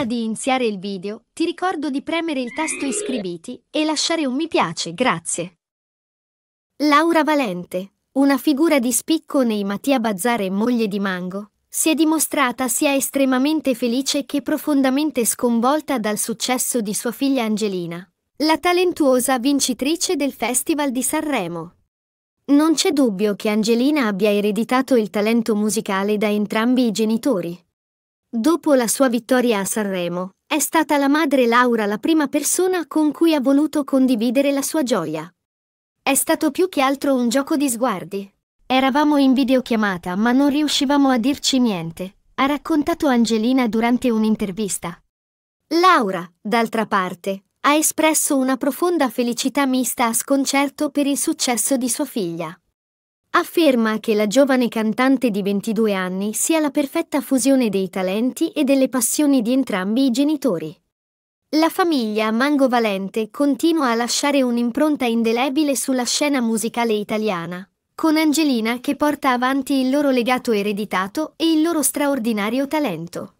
Prima di iniziare il video, ti ricordo di premere il tasto iscriviti e lasciare un mi piace, grazie. Laura Valente, una figura di spicco nei Mattia Bazzare e moglie di Mango, si è dimostrata sia estremamente felice che profondamente sconvolta dal successo di sua figlia Angelina, la talentuosa vincitrice del Festival di Sanremo. Non c'è dubbio che Angelina abbia ereditato il talento musicale da entrambi i genitori. Dopo la sua vittoria a Sanremo, è stata la madre Laura la prima persona con cui ha voluto condividere la sua gioia. È stato più che altro un gioco di sguardi. Eravamo in videochiamata ma non riuscivamo a dirci niente, ha raccontato Angelina durante un'intervista. Laura, d'altra parte, ha espresso una profonda felicità mista a sconcerto per il successo di sua figlia afferma che la giovane cantante di 22 anni sia la perfetta fusione dei talenti e delle passioni di entrambi i genitori. La famiglia Mango Valente continua a lasciare un'impronta indelebile sulla scena musicale italiana, con Angelina che porta avanti il loro legato ereditato e il loro straordinario talento.